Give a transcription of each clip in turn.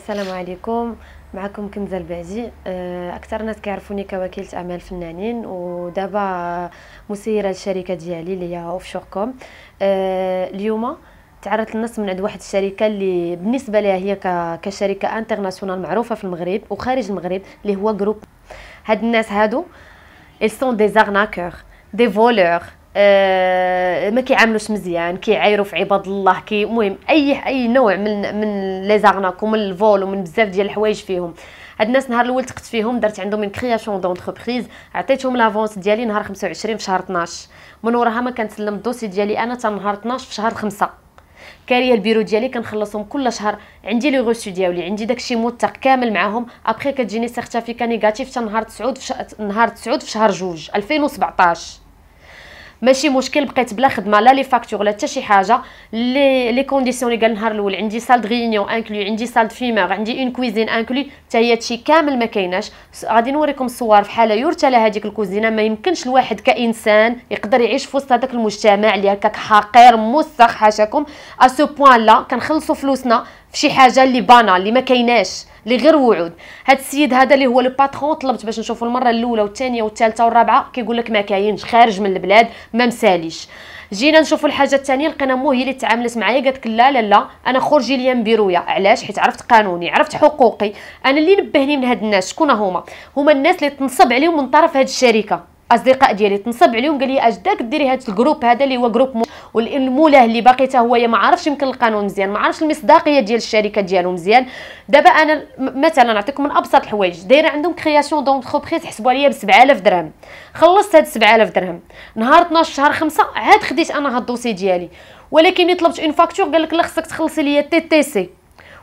السلام عليكم معكم كنزة البازي آه، أكثر ناس كيعرفوني كوكيلة أعمال فنانين ودابا مسيرة الشركة ديالي اللي هي أوفشور آه، كوم اليوم تعرضت للنص من عند واحد الشركه اللي بالنسبه لها هي كشركه انترناسيونال معروفه في المغرب وخارج المغرب اللي هو جروب هاد الناس هادو ils sont des arnaqueurs des voleurs آه، ما كيعاملوش مزيان كيعايروا في عباد الله كي المهم اي اي نوع من من لي زارناك ومن الفول ومن بزاف ديال الحوايج فيهم هاد الناس نهار الاول تقت فيهم درت عندهم اون كرياسيون دونتربريز عطيتهم لافونس ديالي نهار 25 في شهر 12 من وراها ما كنسلم الدوسي ديالي انا حتى نهار 12 في شهر 5 كاريه البيرو ديالي كنخلصهم كل شهر عندي لي غوسو ديالي عندي داكشي موثق كامل معاهم ابخي كتجيني سيرتيفيكا نيجاتيف حتى نهار 9 في نهار 9 في شهر 2 2017 ماشي مشكل بقيت بلا خدمه لا لي فاكتور لا حتى شي حاجه لي لي كونديسيون لي قال نهار الاول عندي سال غينيون انكلو عندي سال فيمر عندي اون كويزين انكلو حتى هي هادشي كامل ما كايناش غادي نوريكم الصور في حاله يرتلى هذيك الكوزينه ما يمكنش الواحد كانسان يقدر يعيش في وسط هذاك المجتمع اللي هكاك حقير موسخ حاشاكم ا سو بوان لا كنخلصوا فلوسنا في شي حاجه اللي بانال اللي ما كايناش اللي غير وعود هاد السيد هذا اللي هو لو باترون طلبت باش نشوفو المره الاولى والثانيه والثالثه والرابعه كيقول لك ما كاينش خارج من البلاد ما مساليش جينا نشوفو الحاجه الثانيه لقينا مو هي اللي تعاملت معايا قالت لا لا لا انا خرجي ليا بيرويا علاش حيت عرفت قانوني عرفت حقوقي انا اللي نبهني من هاد الناس شكون هما هما الناس اللي تنصب عليهم من طرف هاد الشركه اصدقاء ديالي تنصب عليهم قال لي اش داك ديري هاد الجروب هذا اللي هو جروب والمولاه اللي باقي حتى هو ما عرفش يمكن القانون مزيان ما عرفش المصداقيه ديال الشركه ديالو مزيان دابا انا مثلا نعطيكم من ابسط الحوايج دايره عندهم كرياسيون دونتربريز حسبوا عليا ب 7000 درهم خلصت هاد 7000 درهم نهار 12 شهر 5 عاد خديت انا هاد الدوسي ديالي ولكن طلبت اون فاكتور قال لك لا خصك تخلصي ليا تي تي سي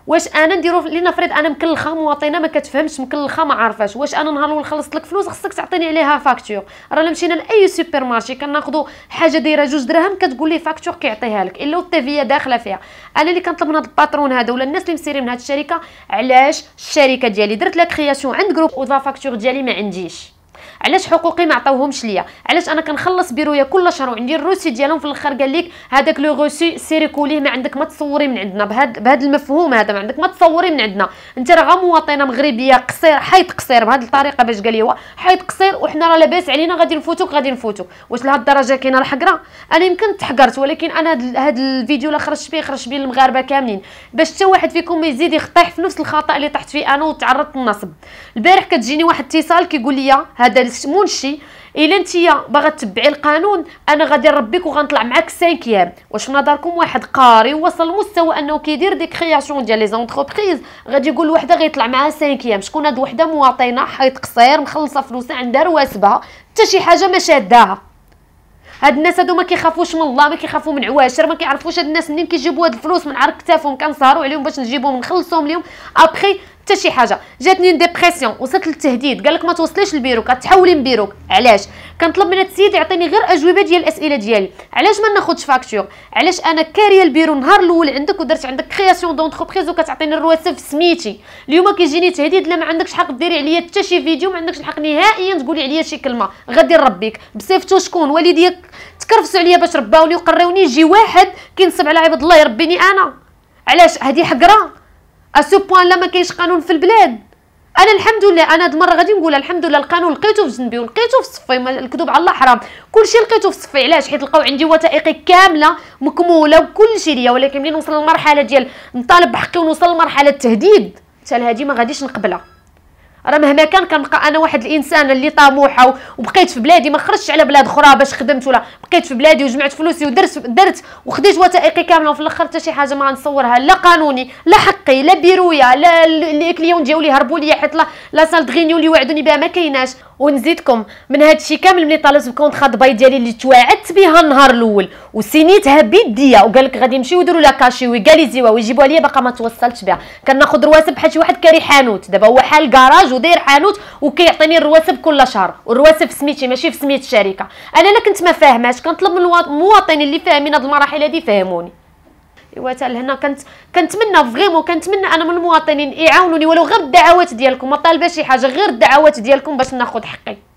واش انا نديرو لنفرض انا مكلخه مواطنه ما كتفهمش مكلخه ما عارفاش واش انا نهار الاول خلصت لك فلوس خصك تعطيني عليها فاكتور رانا مشينا لاي سوبر مارشي كناخذوا حاجه دايره جوج دراهم كتقول لي فاكتور كيعطيها لك الا والتيفيه داخله فيها انا اللي كنطلب من هذا الباترون هذا ولا الناس اللي مسيرين من هاد الشركه علاش الشركه ديالي درت لا كرياسيون عند جروب وذا فاكتور ديالي ما عنديش علاش حقوقي ما عطاوهمش ليا علاش انا كنخلص بيرويا كل شهر وعندي الروسي ديالهم في الاخر قال لك هذاك لو روسي سيري كوليه ما عندك ما تصوري من عندنا بهذا بهذا المفهوم هذا ما عندك ما تصوري من عندنا انت راه مواطنه مغربيه قصير حيط قصير بهذه الطريقه باش قال لي هو حيط قصير وحنا راه لاباس علينا غادي نفوتوك غادي نفوتوك واش لهاد الدرجه كاينه الحقره انا يمكن تحقرت ولكن انا هذا الفيديو اللي خرجت فيه خرجت بين المغاربه كاملين باش حتى واحد فيكم ما يزيد يطيح في نفس الخطا اللي طحت فيه انا وتعرضت للنصب البارح كتجيني واحد اتصال كيقول لي هذا جالس شي الا انت باغا تبعي القانون انا غادي نربيك وغنطلع معاك سانكيام واش في نظركم واحد قاري وصل مستوى انه كيدير دي كرياسيون ديال لي زونتربريز غادي يقول وحده غيطلع معاها سانكيام شكون هاد وحده مواطنه حيط قصير مخلصه فلوسها عندها رواسبها حتى شي حاجه ما شاداها هاد الناس هادو ما كيخافوش من الله ما كيخافو من عواشر ما كيعرفوش هاد الناس منين كيجيبوا هاد الفلوس من عرق كتافهم كنسهروا عليهم باش نجيبهم نخلصهم ليهم ابخي حتى شي حاجه جاتني ديبرسيون وصلت للتهديد قال لك ما توصليش للبيرو كتحولي من بيرو علاش كنطلب من هذا السيد يعطيني غير اجوبه ديال الاسئله ديالي علاش ما ناخذش فاكتور علاش انا كاريه البيرو نهار الاول عندك ودرت عندك كرياسيون دونتربريز وكتعطيني الرواسب في سميتي اليوم كيجيني تهديد لا ما عندكش حق ديري عليا حتى شي فيديو ما عندكش الحق نهائيا تقولي عليا شي كلمه غادي نربيك بصيفتو شكون والديك تكرفسوا عليا باش رباوني وقريوني يجي واحد كينصب على عباد الله يربيني انا علاش هذه حقره اسو بوان لا ما كاينش قانون في البلاد انا الحمد لله انا هاد المره غادي نقول الحمد لله القانون لقيتو في جنبي ولقيتو في صفي الكذوب على الله حرام كلشي لقيتو في صفي علاش حيت لقاو عندي وثائقي كامله مكموله وكلشي ليا ولكن ملي نوصل للمرحله ديال نطالب بحقي ونوصل لمرحله التهديد حتى هادي ما غاديش نقبلها راه مهما كان كنبقى انا واحد الانسانه اللي طموحه وبقيت في بلادي ما خرجتش على بلاد اخرى باش خدمت ولا بقيت في بلادي وجمعت فلوسي ودرت درت وخديت وثائقي كامله وفي الاخر حتى شي حاجه ما نصورها لا قانوني لا حقي لا بيرويا لا لي كليون ديالي هربوا لي حيت لا سال دغينيو اللي وعدوني بها ما كايناش ونزيدكم من هذا الشيء كامل ملي طالت بكونطرا دبي ديالي اللي توعدت بها النهار الاول وسينيتها بيديا وقال لك غادي يمشيو يديروا لها كاشيوي قال زيوا ويجيبوها ليا باقا ما توصلتش بها كناخذ رواسب بحال شي واحد كاري حانوت دابا هو حال كراج وداير حانوت وكيعطيني الرواسب كل شهر والرواسب في سميتي ماشي في سميت الشركه انا لا كنت ما فاهماش كنطلب من المواطنين اللي فاهمين هاد المراحل هادي يفهموني ايوا حتى لهنا كنت كنتمنى فريمون كنتمنى انا من المواطنين يعاونوني ولو غير الدعوات ديالكم ما طالبه شي حاجه غير الدعوات ديالكم باش ناخذ حقي